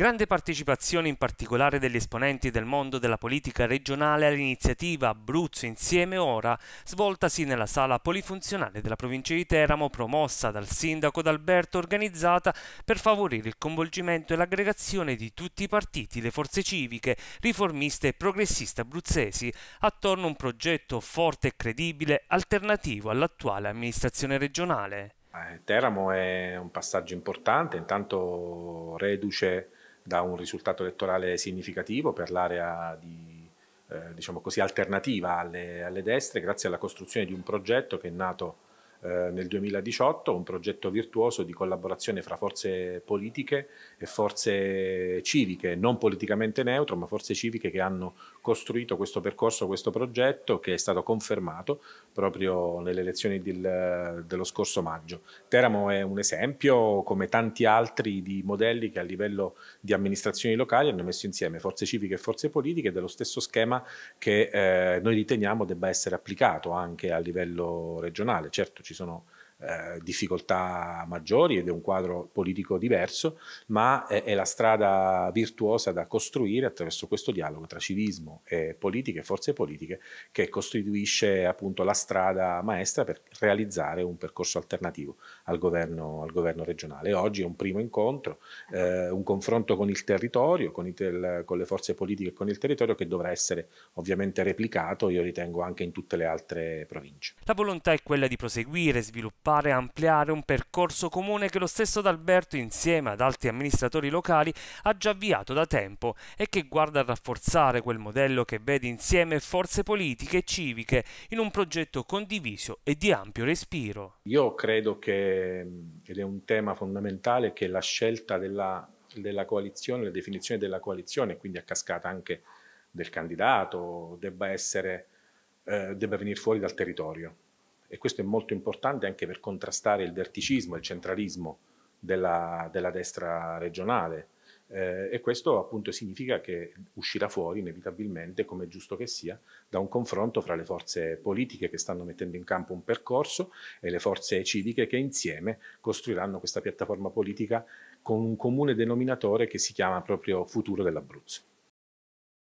Grande partecipazione in particolare degli esponenti del mondo della politica regionale all'iniziativa Abruzzo Insieme Ora, svoltasi nella sala polifunzionale della provincia di Teramo, promossa dal sindaco D'Alberto, organizzata per favorire il coinvolgimento e l'aggregazione di tutti i partiti, le forze civiche, riformiste e progressiste abruzzesi, attorno a un progetto forte e credibile alternativo all'attuale amministrazione regionale. Eh, Teramo è un passaggio importante, intanto reduce da un risultato elettorale significativo per l'area di, eh, diciamo così, alternativa alle, alle destre, grazie alla costruzione di un progetto che è nato eh, nel 2018 un progetto virtuoso di collaborazione fra forze politiche e forze civiche, non politicamente neutro, ma forze civiche che hanno costruito questo percorso, questo progetto che è stato confermato proprio nelle elezioni del, dello scorso maggio. Teramo è un esempio, come tanti altri, di modelli che a livello di amministrazioni locali hanno messo insieme forze civiche e forze politiche dello stesso schema che eh, noi riteniamo debba essere applicato anche a livello regionale. Certo, ci sono eh, difficoltà maggiori ed è un quadro politico diverso, ma è, è, la strada virtuosa da costruire attraverso questo dialogo tra civismo e politiche, forze politiche, che costituisce appunto la strada maestra per realizzare un percorso alternativo al governo, al governo regionale. Oggi è un primo incontro, eh, un confronto con il territorio, con, il, con le forze politiche e con il territorio che dovrà essere ovviamente replicato, io ritengo anche in tutte le altre province. La volontà è quella di proseguire, sviluppare pare ampliare un percorso comune che lo stesso D'Alberto insieme ad altri amministratori locali ha già avviato da tempo e che guarda a rafforzare quel modello che vede insieme forze politiche e civiche in un progetto condiviso e di ampio respiro. Io credo che, ed è un tema fondamentale, che la scelta della, della coalizione, la definizione della coalizione, quindi a cascata anche del candidato, debba essere, eh, debba venire fuori dal territorio e questo è molto importante anche per contrastare il verticismo, il centralismo della, della destra regionale eh, e questo appunto significa che uscirà fuori inevitabilmente, come è giusto che sia, da un confronto fra le forze politiche che stanno mettendo in campo un percorso e le forze civiche che insieme costruiranno questa piattaforma politica con un comune denominatore che si chiama proprio futuro dell'Abruzzo.